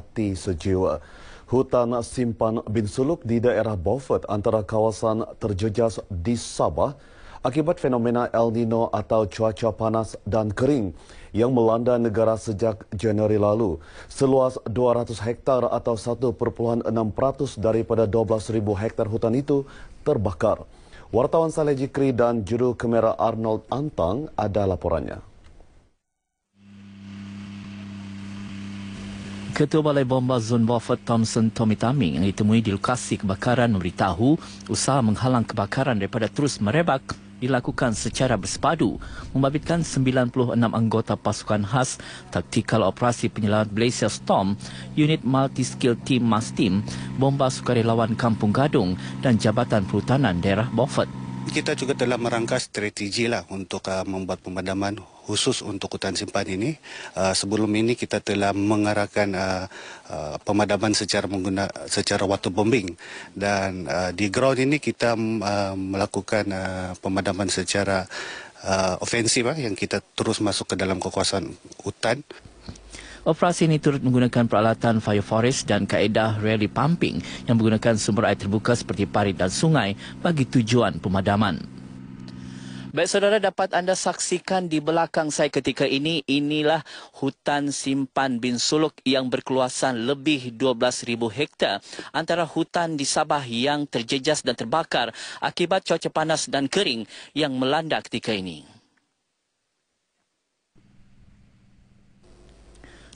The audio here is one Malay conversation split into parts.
mati sejiwa. Hutan simpan bin suluk di daerah Beaufort antara kawasan terjejas di Sabah akibat fenomena El Nino atau cuaca panas dan kering yang melanda negara sejak Januari lalu. Seluas 200 hektar atau 1.6% daripada 12.000 hektar hutan itu terbakar. Wartawan Saleh Jikri dan juru kamera Arnold Antang ada laporannya. Ketua Balai Bomba Zon Buffett Thompson Tommy Taming yang ditemui di lokasi kebakaran memberitahu usaha menghalang kebakaran daripada terus merebak dilakukan secara bersepadu membabitkan 96 anggota pasukan khas taktikal operasi penyelamat Malaysia Storm, unit multi-skill team MAS team, bomba sukarelawan Kampung Gadung dan Jabatan Perhutanan Daerah Beaufort kita juga telah merangka strategi lah untuk uh, membuat pemadaman khusus untuk hutan simpan ini. Uh, sebelum ini kita telah mengarahkan uh, uh, pemadaman secara mengguna, secara bombing dan uh, di ground ini kita um, uh, melakukan uh, pemadaman secara uh, ofensif uh, yang kita terus masuk ke dalam kekuasaan hutan. Operasi ini turut menggunakan peralatan fire forest dan kaedah rally pumping yang menggunakan sumber air terbuka seperti parit dan sungai bagi tujuan pemadaman. Baik saudara dapat anda saksikan di belakang saya ketika ini inilah hutan simpan Bin Suluk yang berkeluasan lebih 12000 hektar antara hutan di Sabah yang terjejas dan terbakar akibat cuaca panas dan kering yang melanda ketika ini.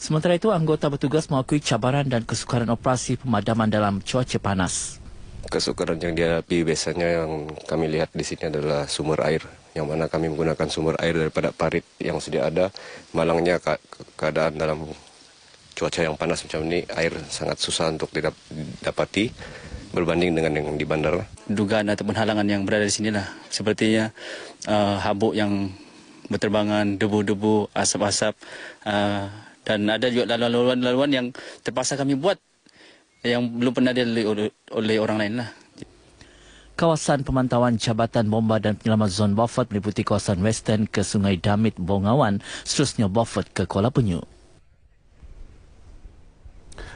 Sementara itu, anggota petugas mengakui cabaran dan kesukaran operasi pemadaman dalam cuaca panas. Kesukaran yang dihadapi biasanya yang kami lihat di sini adalah sumur air, yang mana kami menggunakan sumur air daripada parit yang sudah ada. Malangnya keadaan dalam cuaca yang panas macam ini, air sangat susah untuk didapati berbanding dengan yang di bandar. Dugaan ataupun halangan yang berada di sinilah sepertinya uh, habuk yang berterbangan, debu-debu, asap-asap, uh, dan ada juga laluan-laluan yang terpaksa kami buat yang belum pernah dia dilalui oleh orang lain lah. Kawasan pemantauan Jabatan Bomba dan Penyelamat Zon Beaufort meliputi kawasan Western ke Sungai Damit Bongawan, seterusnya Beaufort ke Kuala Penyu.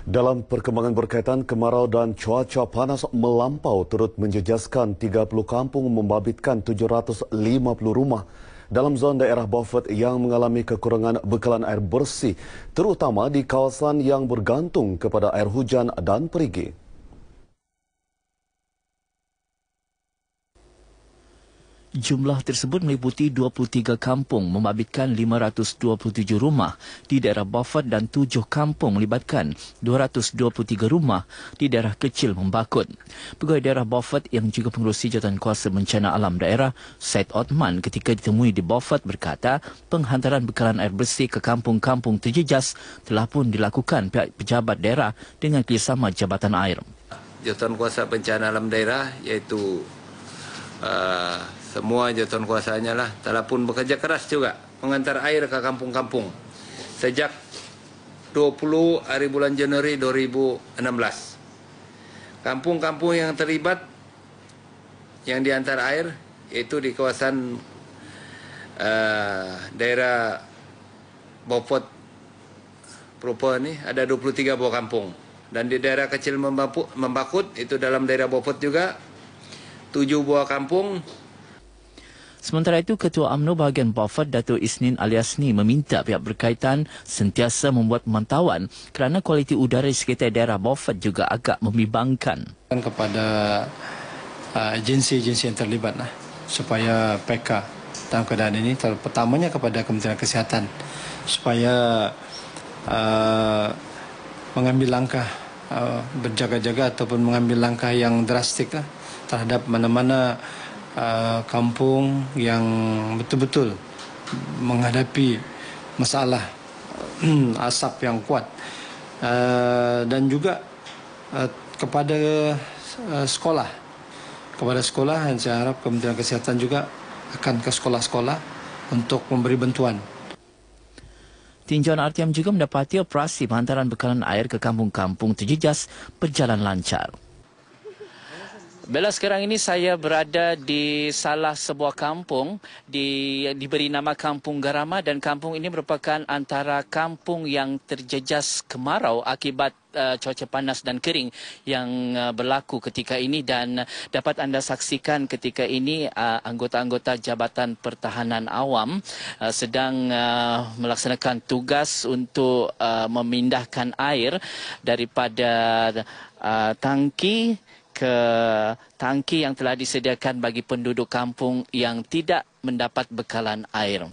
Dalam perkembangan berkaitan kemarau dan cuaca panas melampau turut menjejaskan 30 kampung membabitkan 750 rumah dalam zon daerah Beaufort yang mengalami kekurangan bekalan air bersih terutama di kawasan yang bergantung kepada air hujan dan perigi. Jumlah tersebut meliputi 23 kampung membabitkan 527 rumah di daerah Buffett dan 7 kampung melibatkan 223 rumah di daerah kecil membakut. Pegawai daerah Buffett yang juga pengurusi jawatan kuasa bencana alam daerah, Syed Otman ketika ditemui di Buffett berkata penghantaran bekalan air bersih ke kampung-kampung terjejas telah pun dilakukan pihak pejabat daerah dengan kerjasama Jabatan Air. Jawatan kuasa bencana alam daerah iaitu... Uh semua jatuhan kuasanya lah telah pun bekerja keras juga mengantar air ke kampung-kampung sejak 20 hari bulan Januari 2016 kampung-kampung yang terlibat yang diantar air itu di kawasan uh, daerah Bopot Propo ini ada 23 buah kampung dan di daerah kecil Membakut itu dalam daerah Bopot juga 7 buah kampung Sementara itu, Ketua UMNO bahagian Buffett, Dato' Isnin Aliasni meminta pihak berkaitan sentiasa membuat pemantauan kerana kualiti udara di sekitar daerah Buffett juga agak membimbangkan. Kepada uh, agensi-agensi uh, yang terlibat lah, supaya PK e dalam keadaan ini, terutamanya kepada Kementerian Kesihatan supaya uh, mengambil langkah uh, berjaga-jaga ataupun mengambil langkah yang drastik lah, terhadap mana-mana Uh, kampung yang betul-betul menghadapi masalah asap yang kuat uh, dan juga uh, kepada sekolah kepada sekolah dan saya harap Kementerian Kesihatan juga akan ke sekolah-sekolah untuk memberi bantuan Tinjauan RTM juga mendapati operasi penghantaran bekalan air ke kampung-kampung terjejas berjalan lancar Bella sekarang ini saya berada di salah sebuah kampung di diberi nama Kampung Garama dan kampung ini merupakan antara kampung yang terjejas kemarau akibat eh, cuaca panas dan kering yang eh, berlaku ketika ini dan eh, dapat anda saksikan ketika ini anggota-anggota Jabatan Pertahanan Awam sedang melaksanakan tugas untuk memindahkan air daripada tangki ke tangki yang telah disediakan bagi penduduk kampung yang tidak mendapat bekalan air.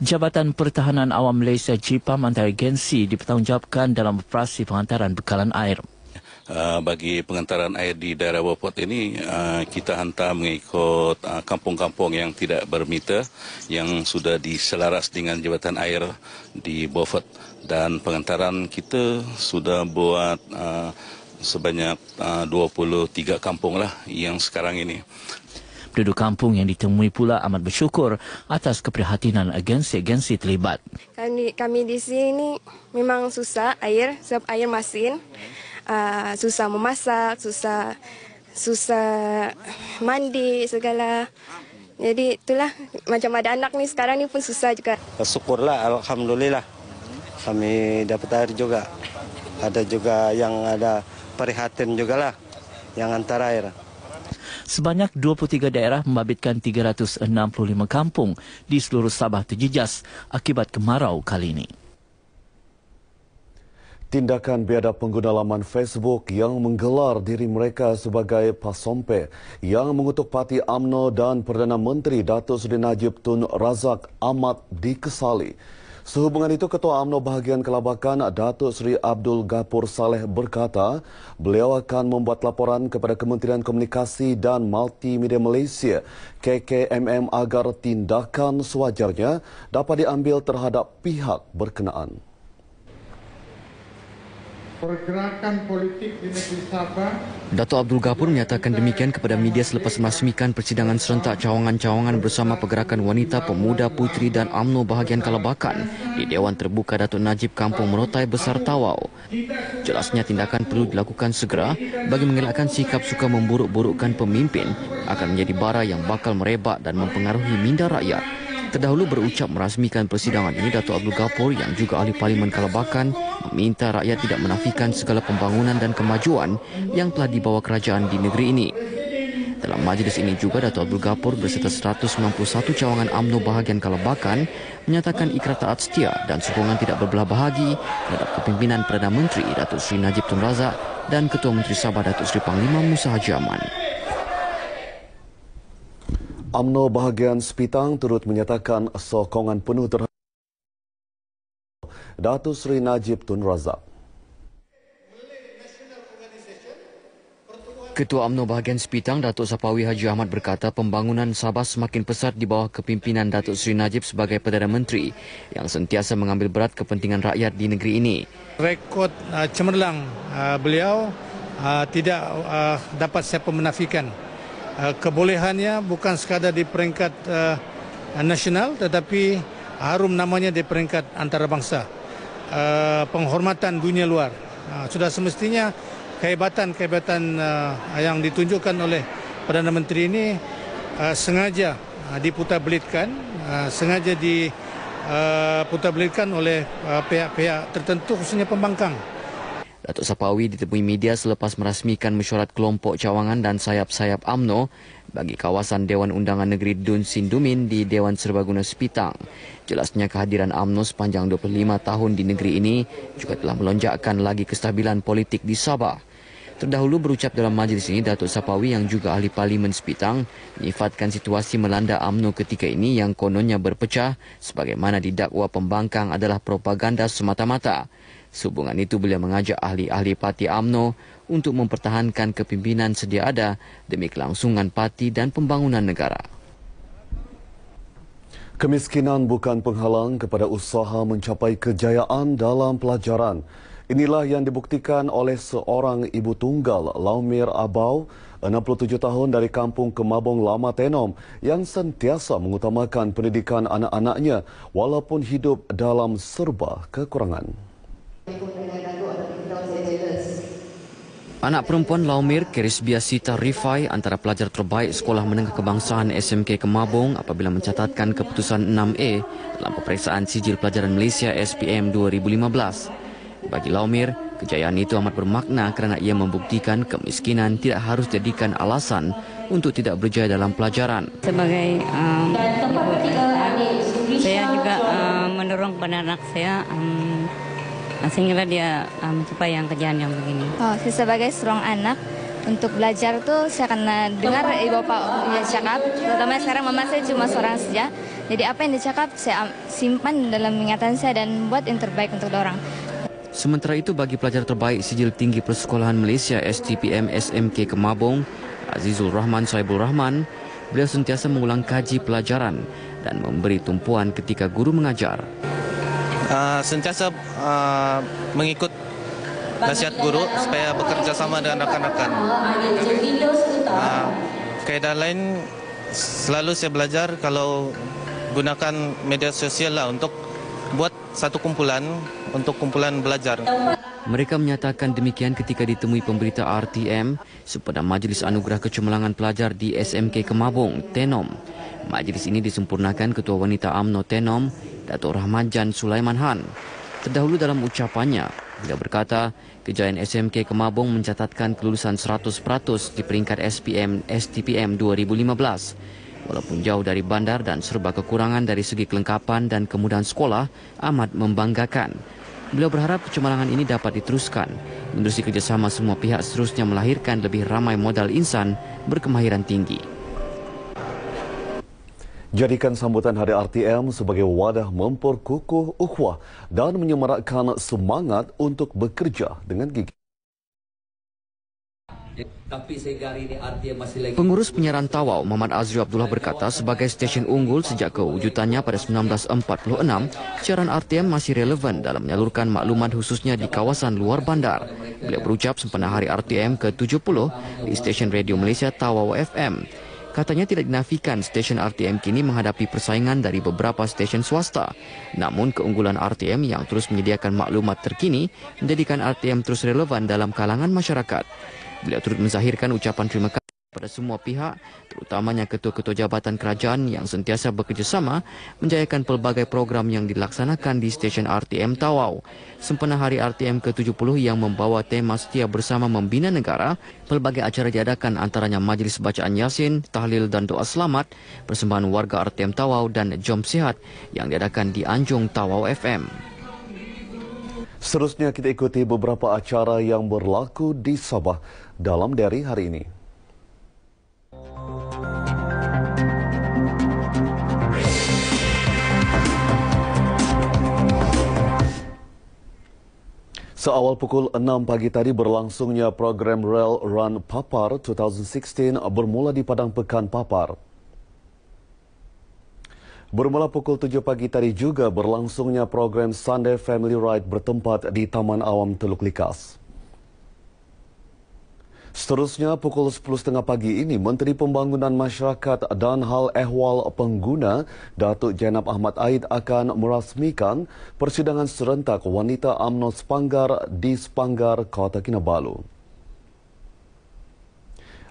Jabatan Pertahanan Awam Malaysia JIPAM antara agensi dipertanggungjawabkan dalam operasi penghantaran bekalan air. Ah, bagi penghantaran air di daerah Beaufort ini ah, kita hantar mengikut ah, kampung-kampung yang tidak bermita yang sudah diselaras dengan jabatan air di Beaufort dan penghantaran kita sudah buat sebanyak ah, uh, 23 kampung lah yang sekarang ini. Penduduk kampung yang ditemui pula amat bersyukur atas keprihatinan agensi-agensi terlibat. Kami, kami di sini memang susah air, sebab air masin, uh, susah memasak, susah susah mandi segala. Jadi itulah macam ada anak ni sekarang ni pun susah juga. Syukurlah alhamdulillah kami dapat air juga. Ada juga yang ada prihatin juga lah yang antara air. Sebanyak 23 daerah membabitkan 365 kampung di seluruh Sabah terjejas akibat kemarau kali ini. Tindakan biadab pengguna laman Facebook yang menggelar diri mereka sebagai pasompe yang mengutuk parti UMNO dan Perdana Menteri Datuk Seri Najib Tun Razak amat dikesali. Sehubungan itu, Ketua UMNO Bahagian Kelabakan Datuk Seri Abdul Gapur Saleh berkata, beliau akan membuat laporan kepada Kementerian Komunikasi dan Multimedia Malaysia KKMM agar tindakan sewajarnya dapat diambil terhadap pihak berkenaan pergerakan politik di negeri Sabah. Dato' Abdul Ghafur menyatakan demikian kepada media selepas merasmikan persidangan serentak cawangan-cawangan bersama Pergerakan Wanita Pemuda Putri dan AMNO Bahagian Kalabakan di Dewan Terbuka Datuk Najib Kampung Merotai Besar Tawau. Jelasnya tindakan perlu dilakukan segera bagi mengelakkan sikap suka memburuk-burukkan pemimpin akan menjadi bara yang bakal merebak dan mempengaruhi minda rakyat. Terdahulu berucap merasmikan persidangan ini Datuk Abdul Ghafur yang juga ahli Parlimen Kalabakan meminta rakyat tidak menafikan segala pembangunan dan kemajuan yang telah dibawa kerajaan di negeri ini. Dalam majlis ini juga Datuk Abdul Ghafur berserta 191 cawangan UMNO bahagian Kalabakan menyatakan ikrar taat setia dan sokongan tidak berbelah bahagi terhadap kepimpinan Perdana Menteri Datuk Sri Najib Tun Razak dan Ketua Menteri Sabah Datuk Sri Panglima Musa Haji Aman. AMNO bahagian Sepitang turut menyatakan sokongan penuh terhadap Datu Seri Najib Tun Razak. Ketua AMNO bahagian Sepitang, Datuk Sapawi Haji Ahmad berkata pembangunan Sabah semakin pesat di bawah kepimpinan Datuk Seri Najib sebagai Perdana Menteri yang sentiasa mengambil berat kepentingan rakyat di negeri ini. Rekod uh, cemerlang uh, beliau uh, tidak uh, dapat siapa menafikan. Eh, kebolehannya bukan sekadar di peringkat uh, nasional tetapi harum namanya di peringkat antarabangsa. Uh, penghormatan dunia luar. Uh, sudah semestinya kehebatan-kehebatan uh, yang ditunjukkan oleh Perdana Menteri ini uh, sengaja uh, diputarbelitkan, uh, sengaja diputarbelitkan oleh pihak-pihak uh, tertentu khususnya pembangkang. Datuk Sapawi ditemui media selepas merasmikan mesyuarat kelompok cawangan dan sayap-sayap AMNO bagi kawasan Dewan Undangan Negeri Dun Sindumin di Dewan Serbaguna Sepitang. Jelasnya kehadiran AMNO sepanjang 25 tahun di negeri ini juga telah melonjakkan lagi kestabilan politik di Sabah. Terdahulu berucap dalam majlis ini Datuk Sapawi yang juga ahli parlimen Sepitang menyifatkan situasi melanda AMNO ketika ini yang kononnya berpecah sebagaimana didakwa pembangkang adalah propaganda semata-mata. Sehubungan itu beliau mengajak ahli-ahli parti AMNO untuk mempertahankan kepimpinan sedia ada demi kelangsungan parti dan pembangunan negara. Kemiskinan bukan penghalang kepada usaha mencapai kejayaan dalam pelajaran. Inilah yang dibuktikan oleh seorang ibu tunggal, Laumir Abau, 67 tahun dari kampung Kemabong Lama Tenom yang sentiasa mengutamakan pendidikan anak-anaknya walaupun hidup dalam serba kekurangan. Anak perempuan Laumir, Kerisbia Sita Rifai antara pelajar terbaik Sekolah Menengah Kebangsaan SMK Kemabung apabila mencatatkan keputusan 6A dalam peperiksaan sijil pelajaran Malaysia SPM 2015. Bagi Laumir, kejayaan itu amat bermakna kerana ia membuktikan kemiskinan tidak harus jadikan alasan untuk tidak berjaya dalam pelajaran. Sebagai um, saya juga um, mendorong anak anak saya um, Ah, sehingga dia um, mencapai yang kerjaan yang begini. Oh, saya sebagai seorang anak untuk belajar tuh saya karena ah, dengar ibu bapak ya, cakap, terutama sekarang mama saya cuma seorang saja. Jadi apa yang dicakap saya simpan dalam ingatan saya dan buat yang terbaik untuk orang. Sementara itu bagi pelajar terbaik sijil tinggi persekolahan Malaysia STPM SMK Kemabung, Azizul Rahman Saibul Rahman, beliau sentiasa mengulang kaji pelajaran dan memberi tumpuan ketika guru mengajar. Ah, sentiasa uh, mengikut nasihat guru supaya bekerja sama dengan rakan-rakan. Uh, kaedah lain selalu saya belajar kalau gunakan media sosial lah untuk buat satu kumpulan untuk kumpulan belajar. Mereka menyatakan demikian ketika ditemui pemberita RTM sepeda Majlis Anugerah Kecemerlangan Pelajar di SMK Kemabung, Tenom. Majlis ini disempurnakan Ketua Wanita AMNO Tenom, Datuk Rahmat Jan Sulaiman Han. Terdahulu dalam ucapannya, beliau berkata, kejayaan SMK Kemabung mencatatkan kelulusan 100% di peringkat SPM STPM 2015. Walaupun jauh dari bandar dan serba kekurangan dari segi kelengkapan dan kemudahan sekolah, amat membanggakan. Beliau berharap kecemerlangan ini dapat diteruskan, menerusi kerjasama semua pihak seterusnya melahirkan lebih ramai modal insan berkemahiran tinggi. Jadikan sambutan Hari RTM sebagai wadah memperkukuh ukhuwah dan menyemarakkan semangat untuk bekerja dengan gigi. Pengurus penyiaran Tawau, Muhammad Azri Abdullah berkata sebagai stesen unggul sejak kewujudannya pada 1946, siaran RTM masih relevan dalam menyalurkan maklumat khususnya di kawasan luar bandar. Beliau berucap sempena hari RTM ke-70 di stesen radio Malaysia Tawau FM katanya tidak dinafikan stesen RTM kini menghadapi persaingan dari beberapa stesen swasta. Namun keunggulan RTM yang terus menyediakan maklumat terkini menjadikan RTM terus relevan dalam kalangan masyarakat. Beliau turut menzahirkan ucapan terima kasih kepada semua pihak terutamanya ketua-ketua jabatan kerajaan yang sentiasa bekerjasama menjayakan pelbagai program yang dilaksanakan di stesen RTM Tawau. Sempena hari RTM ke-70 yang membawa tema setia bersama membina negara, pelbagai acara diadakan antaranya majlis bacaan Yasin, tahlil dan doa selamat, persembahan warga RTM Tawau dan jom sihat yang diadakan di Anjung Tawau FM. Seterusnya kita ikuti beberapa acara yang berlaku di Sabah dalam dari hari ini. Seawal pukul 6 pagi tadi berlangsungnya program Rail Run Papar 2016 bermula di Padang Pekan Papar. Bermula pukul 7 pagi tadi juga berlangsungnya program Sunday Family Ride bertempat di Taman Awam Teluk Likas. Seterusnya, pukul 10.30 pagi ini, Menteri Pembangunan Masyarakat dan Hal Ehwal Pengguna, Datuk Jainab Ahmad Aid akan merasmikan persidangan serentak wanita UMNO Sepanggar di Sepanggar, Kota Kinabalu.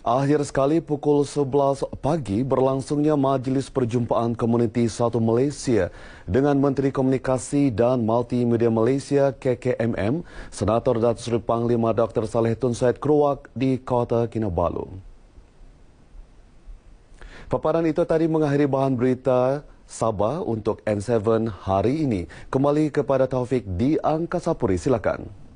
Akhir sekali pukul 11 pagi berlangsungnya Majlis Perjumpaan Komuniti Satu Malaysia dengan Menteri Komunikasi dan Multimedia Malaysia KKMM, Senator Datuk Seri Panglima Dr. Saleh Tun Said Keruak di Kota Kinabalu. Paparan itu tadi mengakhiri bahan berita Sabah untuk N7 hari ini. Kembali kepada Taufik di Angkasa Puri, silakan.